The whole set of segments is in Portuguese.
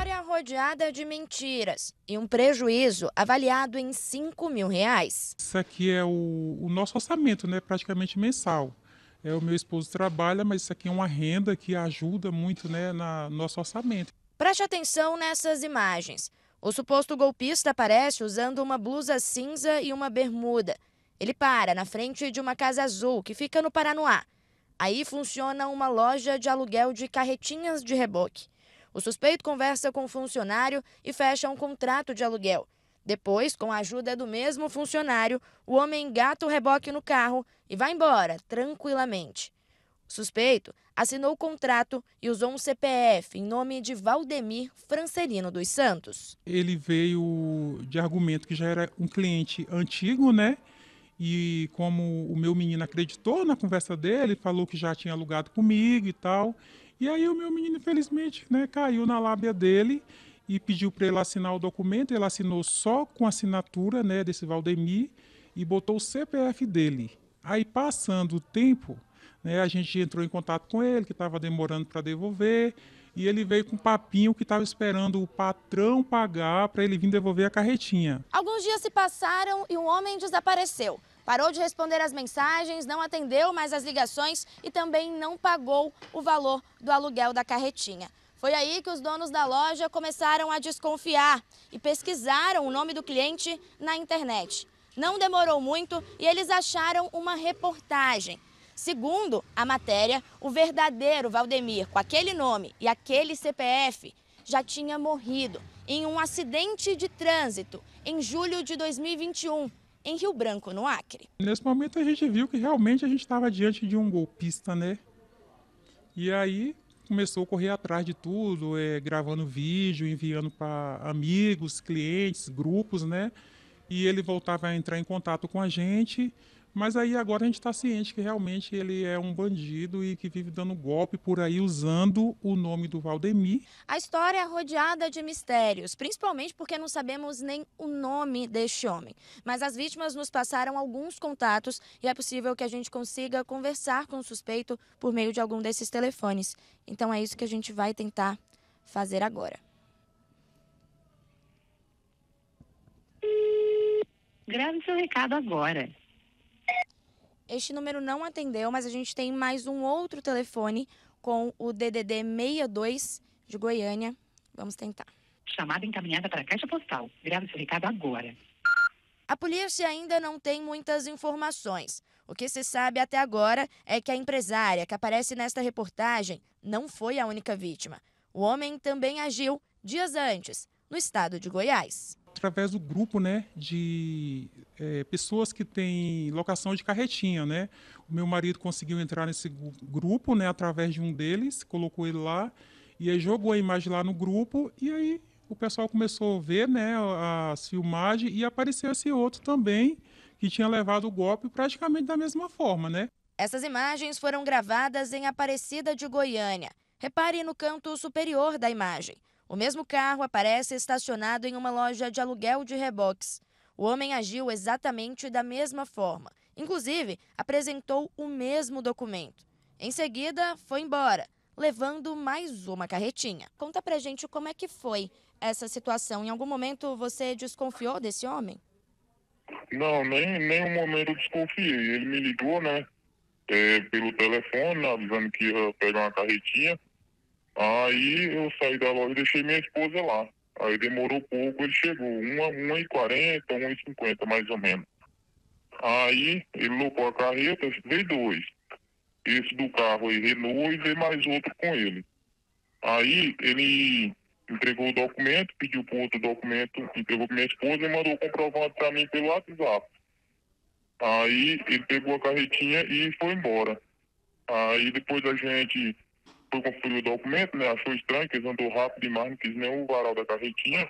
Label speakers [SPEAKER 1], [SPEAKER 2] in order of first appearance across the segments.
[SPEAKER 1] história rodeada de mentiras e um
[SPEAKER 2] prejuízo avaliado em 5
[SPEAKER 1] mil reais.
[SPEAKER 2] Isso aqui é o, o nosso orçamento, né? praticamente mensal. É, o meu esposo trabalha, mas isso aqui é uma renda que ajuda muito né, na, no nosso orçamento.
[SPEAKER 1] Preste atenção nessas imagens. O suposto golpista aparece usando uma blusa cinza e uma bermuda. Ele para na frente de uma casa azul que fica no Paranoá. Aí funciona uma loja de aluguel de carretinhas de reboque. O suspeito conversa com o funcionário e fecha um contrato de aluguel. Depois, com a ajuda do mesmo funcionário, o homem engata o reboque no carro e vai embora tranquilamente. O suspeito assinou o contrato e usou um CPF em nome de Valdemir Francelino dos Santos.
[SPEAKER 2] Ele veio de argumento que já era um cliente antigo, né? E como o meu menino acreditou na conversa dele, falou que já tinha alugado comigo e tal. E aí o meu menino, infelizmente, né, caiu na lábia dele e pediu para ele assinar o documento. Ele assinou só com a assinatura né, desse Valdemir e botou o CPF dele. Aí, passando o tempo, né, a gente entrou em contato com ele, que estava demorando para devolver e ele veio com um papinho que estava esperando o patrão pagar para ele vir devolver a carretinha.
[SPEAKER 1] Alguns dias se passaram e um homem desapareceu. Parou de responder as mensagens, não atendeu mais as ligações e também não pagou o valor do aluguel da carretinha. Foi aí que os donos da loja começaram a desconfiar e pesquisaram o nome do cliente na internet. Não demorou muito e eles acharam uma reportagem Segundo a matéria, o verdadeiro Valdemir, com aquele nome e aquele CPF, já tinha morrido em um acidente de trânsito em julho de 2021, em Rio Branco, no Acre. Nesse momento a gente viu
[SPEAKER 2] que realmente a gente estava diante de um golpista, né? E aí começou a correr atrás de tudo, é, gravando vídeo, enviando para amigos, clientes, grupos, né? E ele voltava a entrar em contato com a gente mas aí agora a gente está ciente que realmente ele é um bandido e que vive dando golpe por aí usando o nome do Valdemir.
[SPEAKER 1] A história é rodeada de mistérios, principalmente porque não sabemos nem o nome deste homem. Mas as vítimas nos passaram alguns contatos e é possível que a gente consiga conversar com o suspeito por meio de algum desses telefones. Então é isso que a gente vai tentar fazer agora.
[SPEAKER 3] Grave seu recado agora.
[SPEAKER 1] Este número não atendeu, mas a gente tem mais um outro telefone com o DDD 62 de Goiânia. Vamos tentar.
[SPEAKER 3] Chamada encaminhada para a Caixa Postal. Grave seu recado agora.
[SPEAKER 1] A polícia ainda não tem muitas informações. O que se sabe até agora é que a empresária que aparece nesta reportagem não foi a única vítima. O homem também agiu dias antes, no estado de Goiás
[SPEAKER 2] através do grupo né, de é, pessoas que têm locação de carretinha. Né? O meu marido conseguiu entrar nesse grupo né, através de um deles, colocou ele lá, e aí jogou a imagem lá no grupo, e aí o pessoal começou a ver né, as filmagens e apareceu esse outro também, que tinha levado o golpe praticamente da mesma forma. Né?
[SPEAKER 1] Essas imagens foram gravadas em Aparecida de Goiânia. Repare no canto superior da imagem. O mesmo carro aparece estacionado em uma loja de aluguel de reboques. O homem agiu exatamente da mesma forma. Inclusive, apresentou o mesmo documento. Em seguida, foi embora, levando mais uma carretinha. Conta pra gente como é que foi essa situação. Em algum momento você desconfiou desse homem?
[SPEAKER 3] Não, nem nenhum momento eu desconfiei. Ele me ligou, né? É, pelo telefone, avisando que ia pegar uma carretinha. Aí eu saí da loja e deixei minha esposa lá. Aí demorou pouco, ele chegou, 1h40, 1h50 mais ou menos. Aí ele locou a carreta, veio dois. Esse do carro aí renou e veio mais outro com ele. Aí ele entregou o documento, pediu por outro documento, entregou para minha esposa e mandou comprovado para mim pelo WhatsApp. Aí ele pegou a carretinha e foi embora. Aí depois a gente fui conferi o documento, né? Achou estranho que eles andou rápido demais, não quis nem o varal da carretinha.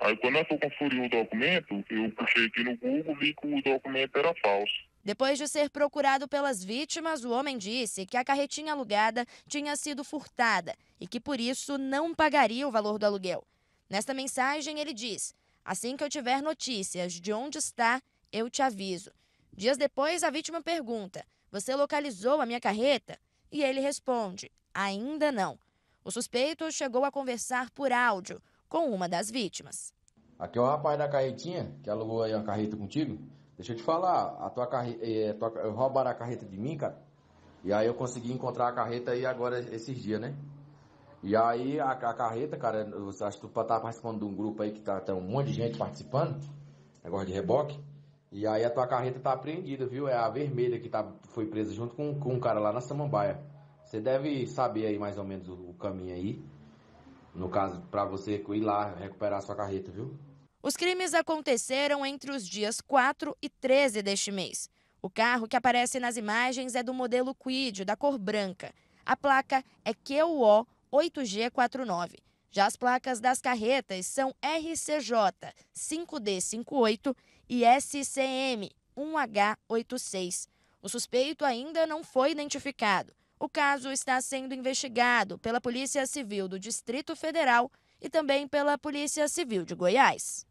[SPEAKER 3] Aí quando eu fui conferir o documento, eu puxei aqui no Google vi que o documento era falso.
[SPEAKER 1] Depois de ser procurado pelas vítimas, o homem disse que a carretinha alugada tinha sido furtada e que por isso não pagaria o valor do aluguel. Nesta mensagem, ele diz: Assim que eu tiver notícias de onde está, eu te aviso. Dias depois, a vítima pergunta: Você localizou a minha carreta? E ele responde: ainda não. O suspeito chegou a conversar por áudio com uma das vítimas. Aqui é o rapaz da carretinha, que alugou aí uma carreta contigo. Deixa eu te falar, a tua carreta, eh, é, roubaram a carreta de mim, cara. E aí eu consegui encontrar a carreta aí agora esses dias, né? E aí a, a carreta, cara, você acha que tu tá participando de um grupo aí que tá, tem um monte de gente participando, negócio de reboque. E aí a tua carreta tá apreendida, viu? É a vermelha que tá, foi presa junto com, com um cara lá na Samambaia. Você deve saber aí mais ou menos o caminho aí. No caso, para você ir lá recuperar sua carreta, viu? Os crimes aconteceram entre os dias 4 e 13 deste mês. O carro que aparece nas imagens é do modelo Quid, da cor branca. A placa é QO 8G49. Já as placas das carretas são RCJ 5D58 e SCM 1H86. O suspeito ainda não foi identificado. O caso está sendo investigado pela Polícia Civil do Distrito Federal e também pela Polícia Civil de Goiás.